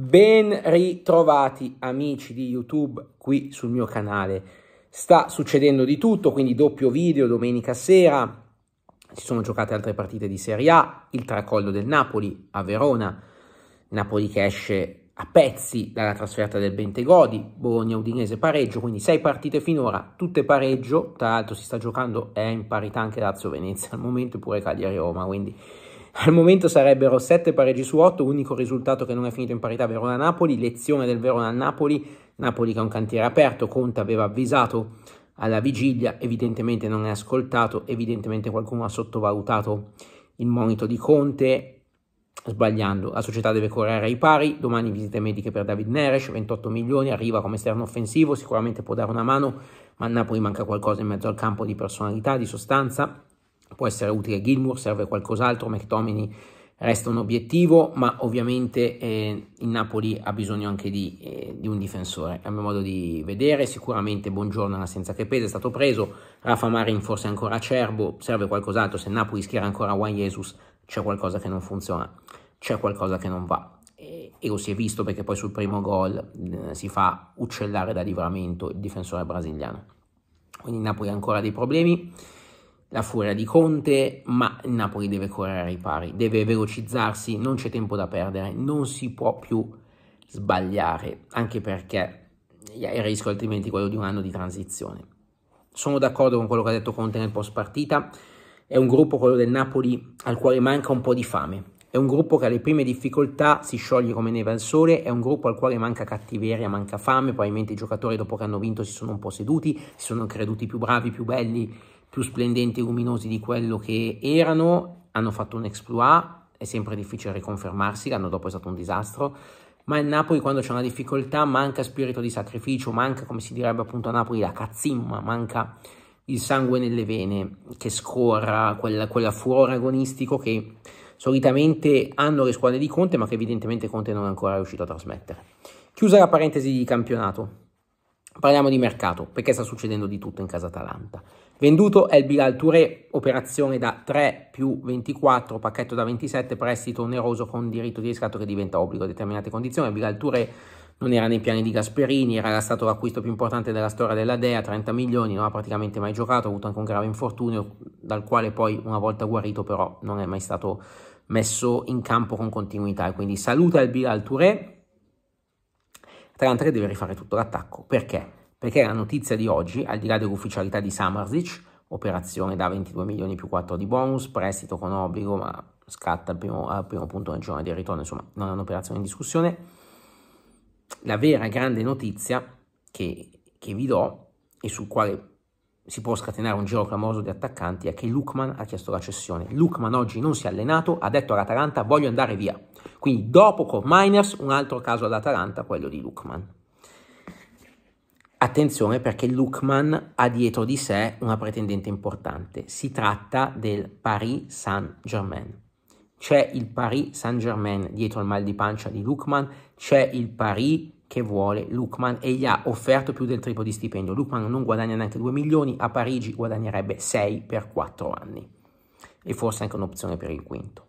Ben ritrovati amici di YouTube qui sul mio canale. Sta succedendo di tutto, quindi doppio video domenica sera, si sono giocate altre partite di Serie A, il tracollo del Napoli a Verona, Napoli che esce a pezzi dalla trasferta del Bentegodi, Bologna-Udinese pareggio, quindi sei partite finora, tutte pareggio, tra l'altro si sta giocando, è in parità anche Lazio-Venezia al momento, pure Cagliari-Roma, quindi al momento sarebbero 7 pareggi su 8, unico risultato che non è finito in parità Verona-Napoli, lezione del Verona-Napoli, Napoli che ha un cantiere aperto, Conte aveva avvisato alla vigilia, evidentemente non è ascoltato, evidentemente qualcuno ha sottovalutato il monito di Conte, sbagliando. La società deve correre ai pari, domani visite mediche per David Neres, 28 milioni, arriva come esterno offensivo, sicuramente può dare una mano, ma a Napoli manca qualcosa in mezzo al campo di personalità, di sostanza può essere utile Gilmour, serve qualcos'altro, McTominay resta un obiettivo, ma ovviamente eh, il Napoli ha bisogno anche di, eh, di, un difensore, a mio modo di vedere, sicuramente Buongiorno era senza che pesa, è stato preso, Rafa Marin forse ancora acerbo, serve qualcos'altro, se Napoli schiera ancora Juan Jesus c'è qualcosa che non funziona, c'è qualcosa che non va. E, e lo si è visto perché poi sul primo gol eh, si fa uccellare da livramento il difensore brasiliano. Quindi il Napoli ha ancora dei problemi la furia di Conte, ma il Napoli deve correre ai pari, deve velocizzarsi, non c'è tempo da perdere, non si può più sbagliare, anche perché eh, il rischio altrimenti è quello di un anno di transizione. Sono d'accordo con quello che ha detto Conte nel post partita, è un gruppo, quello del Napoli, al quale manca un po' di fame, è un gruppo che alle prime difficoltà si scioglie come neve al sole, è un gruppo al quale manca cattiveria, manca fame, probabilmente i giocatori dopo che hanno vinto si sono un po' seduti, si sono creduti più bravi, più belli, più splendenti e luminosi di quello che erano, hanno fatto un exploit, è sempre difficile riconfermarsi, l'anno dopo è stato un disastro, ma il Napoli quando c'è una difficoltà manca spirito di sacrificio, manca come si direbbe appunto a Napoli la cazzimma, manca il sangue nelle vene che scorra, quella, quella furore agonistico che solitamente hanno le squadre di Conte ma che evidentemente Conte non è ancora riuscito a trasmettere. Chiusa la parentesi di campionato, Parliamo di mercato, perché sta succedendo di tutto in casa Atalanta. Venduto è il Bilal Touré, operazione da 3 più 24, pacchetto da 27, prestito oneroso con diritto di riscatto che diventa obbligo a determinate condizioni. Il Bilal Touré non era nei piani di Gasperini, era stato l'acquisto più importante della storia della Dea, 30 milioni, non ha praticamente mai giocato, ha avuto anche un grave infortunio, dal quale poi una volta guarito però non è mai stato messo in campo con continuità. Quindi saluta il Bilal Touré, Tranter deve rifare tutto l'attacco. Perché? Perché la notizia di oggi, al di là dell'ufficialità di Samarzic, operazione da 22 milioni più 4 di bonus, prestito con obbligo, ma scatta al primo, al primo punto nel giorno di ritorno, insomma non è un'operazione in discussione. La vera grande notizia che, che vi do e sul quale si può scatenare un giro clamoroso di attaccanti è che Lukman ha chiesto la cessione. Lukman oggi non si è allenato, ha detto all'Atalanta voglio andare via. Quindi dopo con Miners un altro caso all'Atalanta, quello di Lukman. Attenzione perché Lukman ha dietro di sé una pretendente importante. Si tratta del Paris Saint-Germain. C'è il Paris Saint-Germain dietro al mal di pancia di Lukman, c'è il Paris Saint-Germain che vuole Lukman e gli ha offerto più del triplo di stipendio. Lukman non guadagna neanche 2 milioni, a Parigi guadagnerebbe 6 per 4 anni e forse anche un'opzione per il quinto.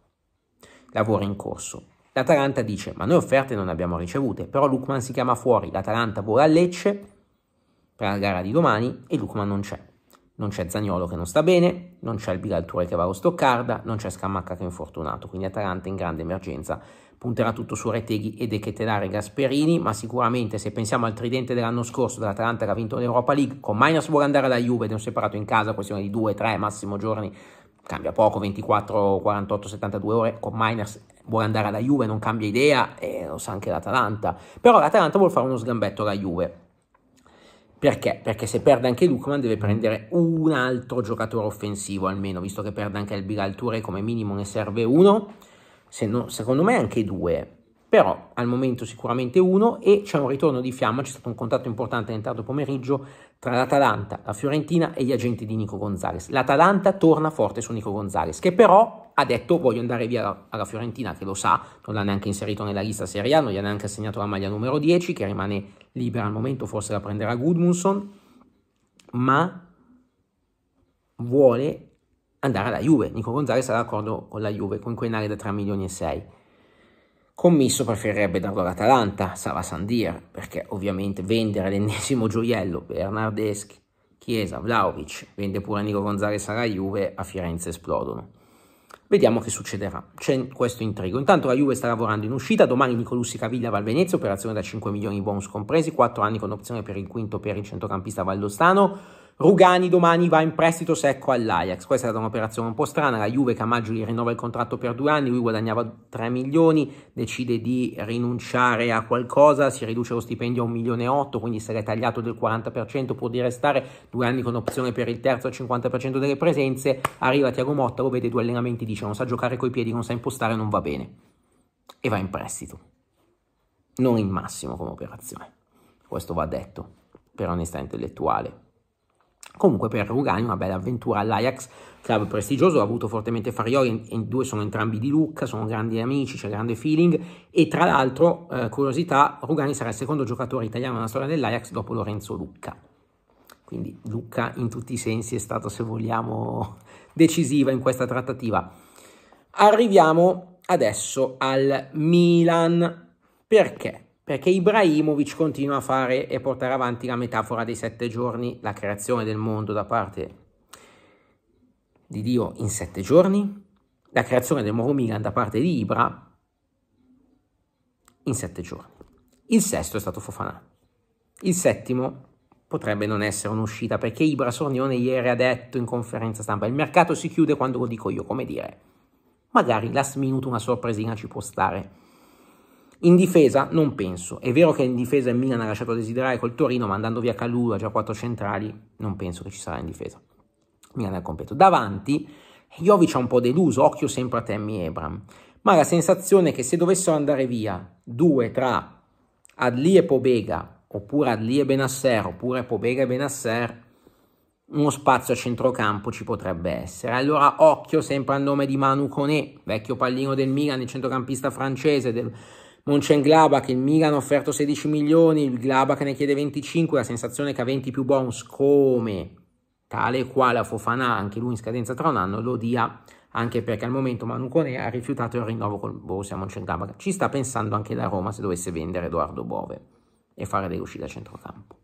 Lavoro in corso. L'Atalanta dice ma noi offerte non abbiamo ricevute, però Lukman si chiama fuori, l'Atalanta vola a Lecce per la gara di domani e Lukman non c'è non c'è Zagnolo che non sta bene, non c'è il Bigalture che va allo Stoccarda, non c'è Scamacca che è infortunato, quindi Atalanta in grande emergenza punterà tutto su Reteghi ed Echetelare Gasperini, ma sicuramente se pensiamo al tridente dell'anno scorso dell'Atalanta che ha vinto l'Europa League, con Mainas vuole andare alla Juve ed è un separato in casa, questione di 2-3 massimo giorni, cambia poco, 24, 48, 72 ore, con Mainas vuole andare alla Juve, non cambia idea, e lo sa anche l'Atalanta, però l'Atalanta vuole fare uno sgambetto alla Juve, perché? Perché se perde anche Lukman deve mm. prendere un altro giocatore offensivo almeno, visto che perde anche il Bilal Touré come minimo ne serve uno, se no, secondo me anche due, però al momento sicuramente uno e c'è un ritorno di fiamma, c'è stato un contatto importante nel tardo pomeriggio tra l'Atalanta, la Fiorentina e gli agenti di Nico Gonzalez. L'Atalanta torna forte su Nico Gonzalez, che però ha detto voglio andare via alla Fiorentina, che lo sa, non l'ha neanche inserito nella lista Serie A, non gli ha neanche assegnato la maglia numero 10, che rimane libera al momento, forse la prenderà Gudmundsson, ma vuole andare alla Juve. Nico Gonzalez sarà d'accordo con la Juve, con quei nari da 3 milioni e 6. Commisso preferirebbe darlo all'Atalanta, Sava Sandir, perché ovviamente vendere l'ennesimo gioiello Bernardeschi, Chiesa, Vlaovic, vende pure Nico Gonzalez alla Juve, a Firenze esplodono. Vediamo che succederà. C'è questo intrigo. Intanto la Juve sta lavorando in uscita. Domani Nicolussi Caviglia va al Venezia, operazione da 5 milioni bonus compresi, 4 anni con opzione per il quinto per il centrocampista Valdostano. Rugani domani va in prestito secco all'Ajax. Questa è stata un'operazione un po' strana. La Juve che a maggio gli rinnova il contratto per due anni, lui guadagnava 3 milioni, decide di rinunciare a qualcosa, si riduce lo stipendio a 1 milione e 8, quindi sarà tagliato del 40% può di restare due anni con opzione per il terzo al 50% delle presenze. Arriva Tiago Motta, lo vede due allenamenti, dice non sa giocare coi piedi, non sa impostare, non va bene. E va in prestito. Non in massimo come operazione. Questo va detto per onestà intellettuale. Comunque per Rugani una bella avventura all'Ajax, club prestigioso, ha avuto fortemente Farioli, i due sono entrambi di Lucca, sono grandi amici, c'è grande feeling e tra l'altro, eh, curiosità, Rugani sarà il secondo giocatore italiano nella storia dell'Ajax dopo Lorenzo Lucca. Quindi Lucca in tutti i sensi è stato, se vogliamo, decisiva in questa trattativa. Arriviamo adesso al Milan. Perché? perché Ibrahimovic continua a fare e portare avanti la metafora dei sette giorni, la creazione del mondo da parte di Dio in sette giorni, la creazione del nuovo Milan da parte di Ibra in sette giorni. Il sesto è stato Fofana. Il settimo potrebbe non essere un'uscita perché Ibra Sornione ieri ha detto in conferenza stampa il mercato si chiude quando lo dico io, come dire. Magari last minute una sorpresina ci può stare in difesa non penso, è vero che in difesa il Milan ha lasciato a desiderare col Torino, ma andando via Calù ha già quattro centrali, non penso che ci sarà in difesa. Milan è completo. Davanti, Jovic ha un po' deluso, occhio sempre a Tammy Ebram, ma la sensazione è che se dovessero andare via due tra Adli e Pobega, oppure Adli e Benasser, oppure Pobega e Benasser, uno spazio a centrocampo ci potrebbe essere. Allora occhio sempre al nome di Manu Coné, vecchio pallino del Milan, il centrocampista francese del Mönchengladbach, il Milan ha offerto 16 milioni, il Gladbach ne chiede 25, la sensazione che ha 20 più bonus come tale quale a Fofana, anche lui in scadenza tra un anno, lo dia anche perché al momento Manu Cone ha rifiutato il rinnovo col Borussia Mönchengladbach. Ci sta pensando anche la Roma se dovesse vendere Edoardo Bove e fare delle uscite a centrocampo.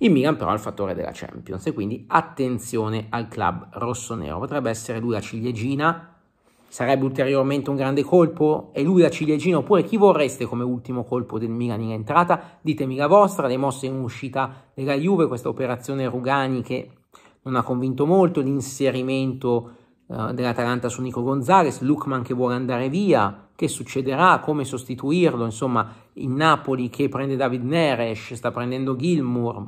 Il Milan però ha il fattore della Champions e quindi attenzione al club rossonero, potrebbe essere lui la ciliegina Sarebbe ulteriormente un grande colpo? E lui la ciliegina oppure chi vorreste come ultimo colpo del Milan in entrata? Ditemi la vostra, le mosse in uscita della Juve, questa operazione Rugani che non ha convinto molto, l'inserimento uh, dell'Atalanta su Nico Gonzalez, Lukman che vuole andare via, che succederà, come sostituirlo, insomma il Napoli che prende David Neres, sta prendendo Gilmour,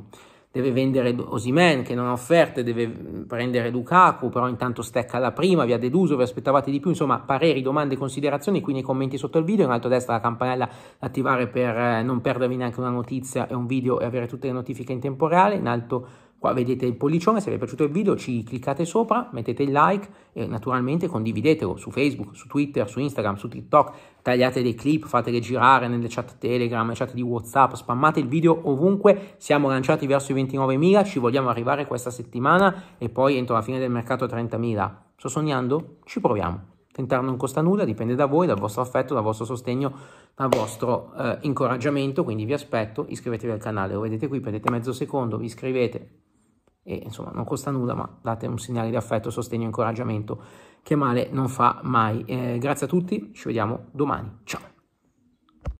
deve vendere Osimen che non ha offerte, deve prendere Lukaku, però intanto stecca la prima, vi ha deluso, vi aspettavate di più, insomma pareri, domande, considerazioni qui nei commenti sotto il video, in alto a destra la campanella da attivare per eh, non perdervi neanche una notizia e un video e avere tutte le notifiche in tempo reale, in alto Qua vedete il pollicione, se vi è piaciuto il video ci cliccate sopra, mettete il like e naturalmente condividetelo su Facebook, su Twitter, su Instagram, su TikTok, tagliate dei clip, fatele girare nelle chat Telegram, chat di Whatsapp, spammate il video ovunque, siamo lanciati verso i 29.000, ci vogliamo arrivare questa settimana e poi entro la fine del mercato 30.000. Sto sognando? Ci proviamo. Tentare non costa nulla, dipende da voi, dal vostro affetto, dal vostro sostegno, dal vostro eh, incoraggiamento, quindi vi aspetto, iscrivetevi al canale, lo vedete qui, prendete mezzo secondo, vi iscrivete, e insomma non costa nulla ma date un segnale di affetto, sostegno, incoraggiamento che male non fa mai. Eh, grazie a tutti, ci vediamo domani, ciao!